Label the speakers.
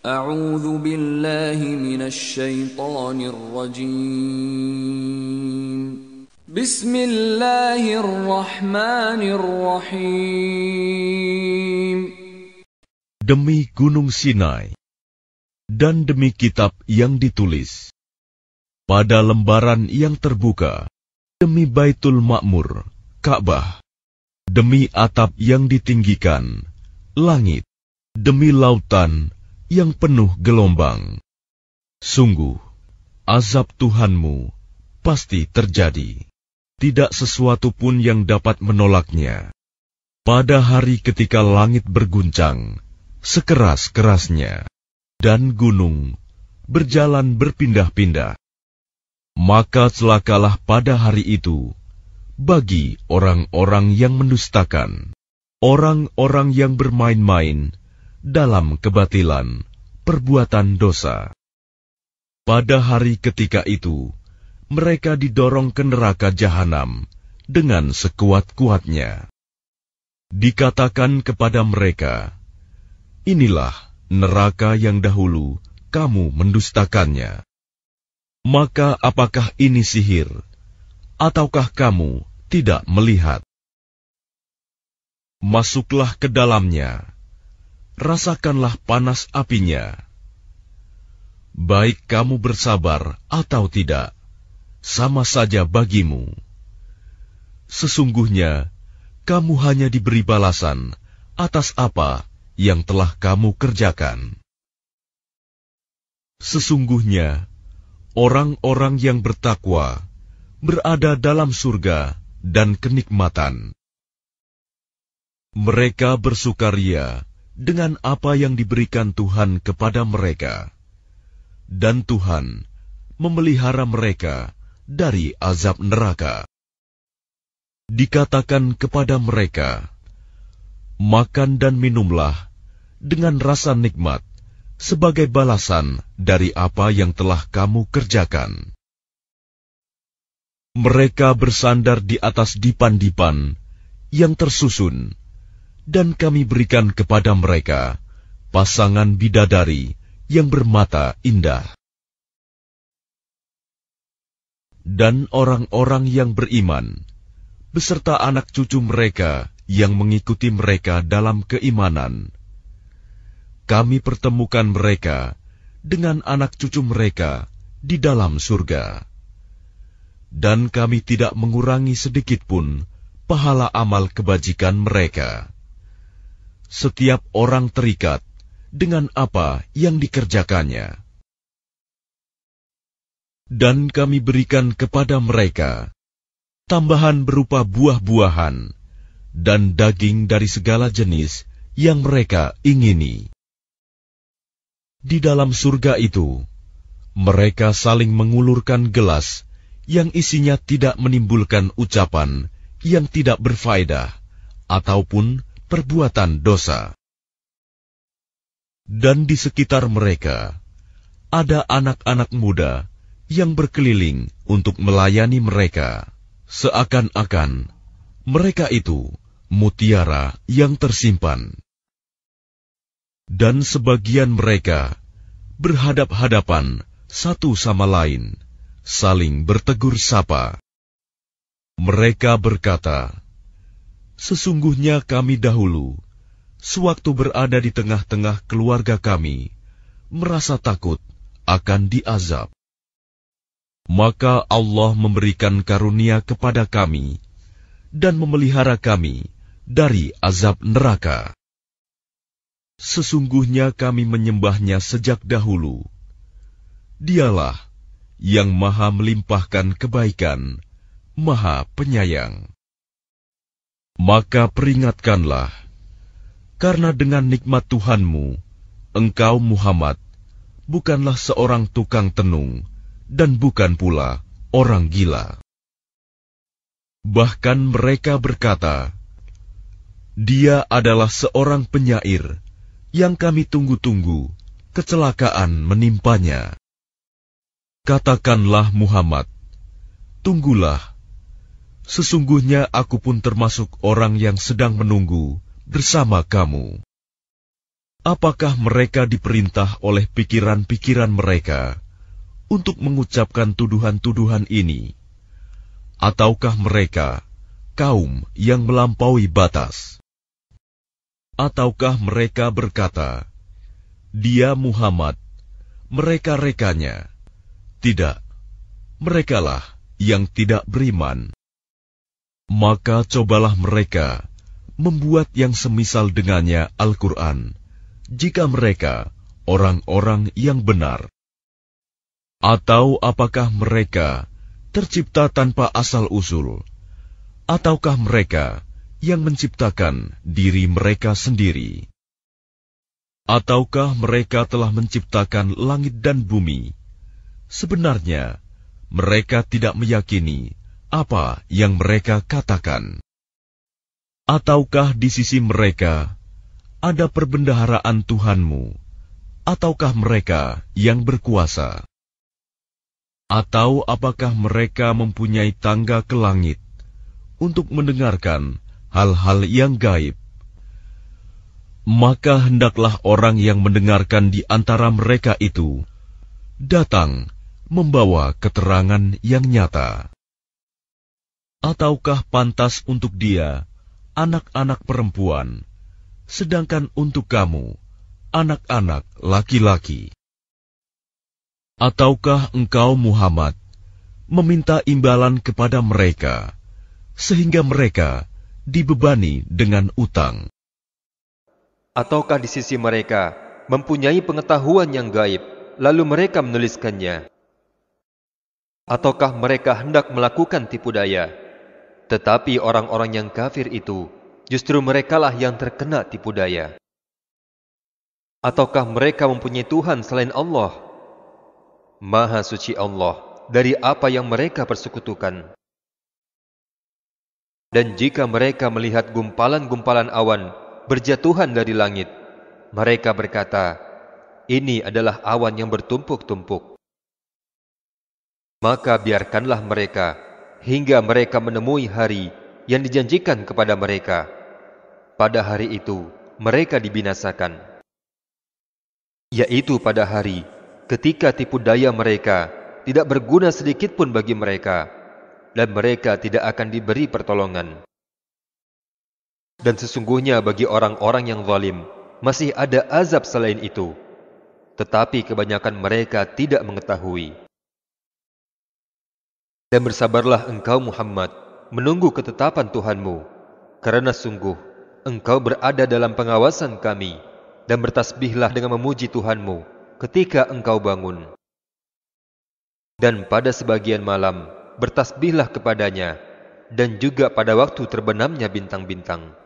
Speaker 1: A'udzu billahi minasyaitonir rajim.
Speaker 2: Bismillahirrahmanirrahim.
Speaker 1: Demi Gunung Sinai dan demi kitab yang ditulis pada lembaran yang terbuka demi Baitul Ma'mur, Ka'bah, demi atap yang ditinggikan, langit, demi lautan yang penuh gelombang. Sungguh, azab Tuhanmu pasti terjadi. Tidak sesuatu pun yang dapat menolaknya. Pada hari ketika langit berguncang, sekeras-kerasnya, dan gunung berjalan berpindah-pindah, maka celakalah pada hari itu bagi orang-orang yang mendustakan, orang-orang yang bermain-main, dalam kebatilan, perbuatan dosa. Pada hari ketika itu, mereka didorong ke neraka jahanam dengan sekuat-kuatnya. Dikatakan kepada mereka, "Inilah neraka yang dahulu kamu mendustakannya." Maka, apakah ini sihir, ataukah kamu tidak melihat? Masuklah ke dalamnya rasakanlah panas apinya. Baik kamu bersabar atau tidak, sama saja bagimu. Sesungguhnya, kamu hanya diberi balasan atas apa yang telah kamu kerjakan. Sesungguhnya, orang-orang yang bertakwa berada dalam surga dan kenikmatan. Mereka bersukaria dengan apa yang diberikan Tuhan kepada mereka, dan Tuhan memelihara mereka dari azab neraka. Dikatakan kepada mereka, "Makan dan minumlah dengan rasa nikmat sebagai balasan dari apa yang telah kamu kerjakan." Mereka bersandar di atas dipan-dipan yang tersusun dan kami berikan kepada mereka pasangan bidadari yang bermata indah. Dan orang-orang yang beriman, beserta anak cucu mereka yang mengikuti mereka dalam keimanan, kami pertemukan mereka dengan anak cucu mereka di dalam surga. Dan kami tidak mengurangi sedikitpun pahala amal kebajikan mereka setiap orang terikat dengan apa yang dikerjakannya. Dan kami berikan kepada mereka tambahan berupa buah-buahan dan daging dari segala jenis yang mereka ingini. Di dalam surga itu, mereka saling mengulurkan gelas yang isinya tidak menimbulkan ucapan yang tidak berfaedah ataupun perbuatan dosa. Dan di sekitar mereka, ada anak-anak muda yang berkeliling untuk melayani mereka. Seakan-akan, mereka itu mutiara yang tersimpan. Dan sebagian mereka berhadap-hadapan satu sama lain, saling bertegur sapa. Mereka berkata, Sesungguhnya kami dahulu, sewaktu berada di tengah-tengah keluarga kami, merasa takut akan diazab. Maka Allah memberikan karunia kepada kami dan memelihara kami dari azab neraka. Sesungguhnya kami menyembahnya sejak dahulu. Dialah yang maha melimpahkan kebaikan, maha penyayang. Maka peringatkanlah, karena dengan nikmat Tuhanmu, engkau Muhammad bukanlah seorang tukang tenung dan bukan pula orang gila. Bahkan mereka berkata, Dia adalah seorang penyair yang kami tunggu-tunggu, kecelakaan menimpanya. Katakanlah Muhammad, tunggulah sesungguhnya aku pun termasuk orang yang sedang menunggu bersama kamu. Apakah mereka diperintah oleh pikiran-pikiran mereka untuk mengucapkan tuduhan-tuduhan ini, ataukah mereka kaum yang melampaui batas, ataukah mereka berkata, "Dia Muhammad, mereka rekanya"? Tidak, merekalah yang tidak beriman. Maka cobalah mereka membuat yang semisal dengannya Al-Quran, jika mereka orang-orang yang benar. Atau apakah mereka tercipta tanpa asal-usul, ataukah mereka yang menciptakan diri mereka sendiri? Ataukah mereka telah menciptakan langit dan bumi? Sebenarnya, mereka tidak meyakini apa yang mereka katakan. Ataukah di sisi mereka ada perbendaharaan Tuhanmu, ataukah mereka yang berkuasa? Atau apakah mereka mempunyai tangga ke langit untuk mendengarkan hal-hal yang gaib? Maka hendaklah orang yang mendengarkan di antara mereka itu datang membawa keterangan yang nyata ataukah pantas untuk dia anak-anak perempuan, sedangkan untuk kamu anak-anak laki-laki? Ataukah engkau, Muhammad, meminta imbalan kepada mereka sehingga mereka dibebani dengan utang?
Speaker 2: Ataukah di sisi mereka mempunyai pengetahuan yang gaib, lalu mereka menuliskannya? Ataukah mereka hendak melakukan tipu daya? Tetapi orang-orang yang kafir itu, justru merekalah yang terkena tipu daya. Ataukah mereka mempunyai Tuhan selain Allah? Maha suci Allah dari apa yang mereka persekutukan. Dan jika mereka melihat gumpalan-gumpalan awan berjatuhan dari langit, mereka berkata, ini adalah awan yang bertumpuk-tumpuk. Maka biarkanlah mereka hingga mereka menemui hari yang dijanjikan kepada mereka. Pada hari itu, mereka dibinasakan. Yaitu pada hari ketika tipu daya mereka tidak berguna sedikit pun bagi mereka, dan mereka tidak akan diberi pertolongan. Dan sesungguhnya bagi orang-orang yang zalim, masih ada azab selain itu. Tetapi kebanyakan mereka tidak mengetahui. Dan bersabarlah engkau Muhammad, menunggu ketetapan Tuhanmu. Karena sungguh, engkau berada dalam pengawasan kami, dan bertasbihlah dengan memuji Tuhanmu ketika engkau bangun. Dan pada sebagian malam, bertasbihlah kepadanya, dan juga pada waktu terbenamnya bintang-bintang.